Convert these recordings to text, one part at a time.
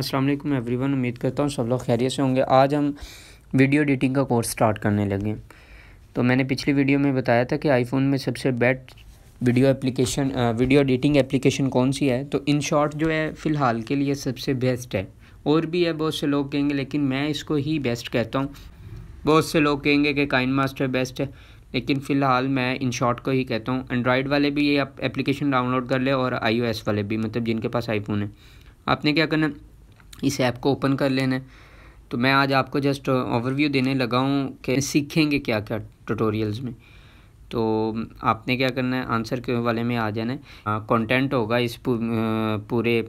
अस्सलाम वालेकुम एवरीवन उम्मीद करता हूँ सब लोग खैरियत से होंगे आज हम वीडियो एडिटिंग का कोर्स स्टार्ट करने लगे तो मैंने पिछली वीडियो में बताया था कि आईफोन में सबसे best video application video editing application कौन सी है तो इन शॉर्ट जो है फ़िलहाल के लिए सबसे बेस्ट है और भी है बहुत से लोग कहेंगे लेकिन मैं इसको ही बेस्ट कहता हूँ बहुत से लोग कहेंगे कि काइन मास्टर बेस्ट है लेकिन फ़िलहाल मैं इन शॉर्ट को ही कहता हूँ एंड्रॉयड वाले भी ये आप एप्लीकेशन डाउनलोड कर ले और आईओएस वाले भी मतलब जिनके पास आईफोन है आपने क्या करना इस ऐप को ओपन कर लेना है तो मैं आज आपको जस्ट ओवरव्यू देने लगा हूँ कि सीखेंगे क्या क्या ट्यूटोरियल्स में तो आपने क्या करना है आंसर के वाले में आ जाना है कंटेंट हाँ, होगा इस पू, पूरे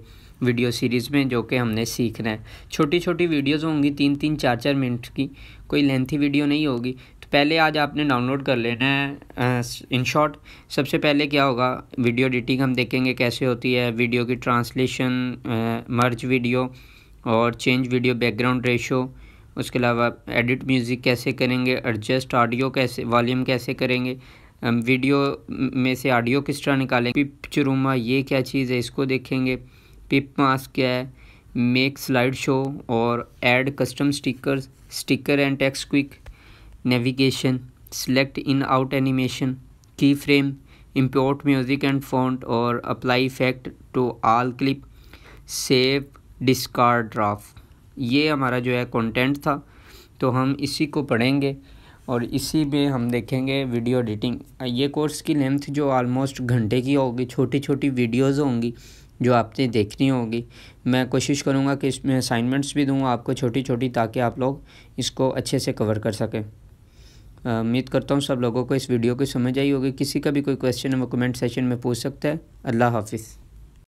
वीडियो सीरीज़ में जो कि हमने सीखना है छोटी छोटी वीडियोस होंगी तीन तीन चार चार मिनट की कोई लेंथी वीडियो नहीं होगी तो पहले आज आपने डाउनलोड कर लेना है इन शॉर्ट सबसे पहले क्या होगा वीडियो एडिटिंग हम देखेंगे कैसे होती है वीडियो की ट्रांसलेशन मर्ज वीडियो और चेंज वीडियो बैकग्राउंड रेशो उसके अलावा एडिट म्यूज़िक कैसे करेंगे एडजस्ट ऑडियो कैसे वॉल्यूम कैसे करेंगे वीडियो में से ऑडियो किस तरह निकालेंगे पिप चुरुमा ये क्या चीज़ है इसको देखेंगे पिप मास्क क्या है मेक स्लाइड शो और add custom stickers sticker and text quick navigation select in out animation key frame import music and font और apply effect to all clip save discard draft ये हमारा जो है कंटेंट था तो हम इसी को पढ़ेंगे और इसी में हम देखेंगे वीडियो एडिटिंग ये कोर्स की लेंथ जो ऑलमोस्ट घंटे की होगी छोटी छोटी वीडियोस होंगी जो आपने देखनी होगी मैं कोशिश करूँगा कि इसमें असाइनमेंट्स भी दूँगा आपको छोटी छोटी ताकि आप लोग इसको अच्छे से कवर कर सकें उम्मीद करता हूँ सब लोगों को इस वीडियो की समझ आई होगी किसी का भी कोई क्वेश्चन वो कमेंट सेशन में पूछ सकता है अल्लाह हाफिज़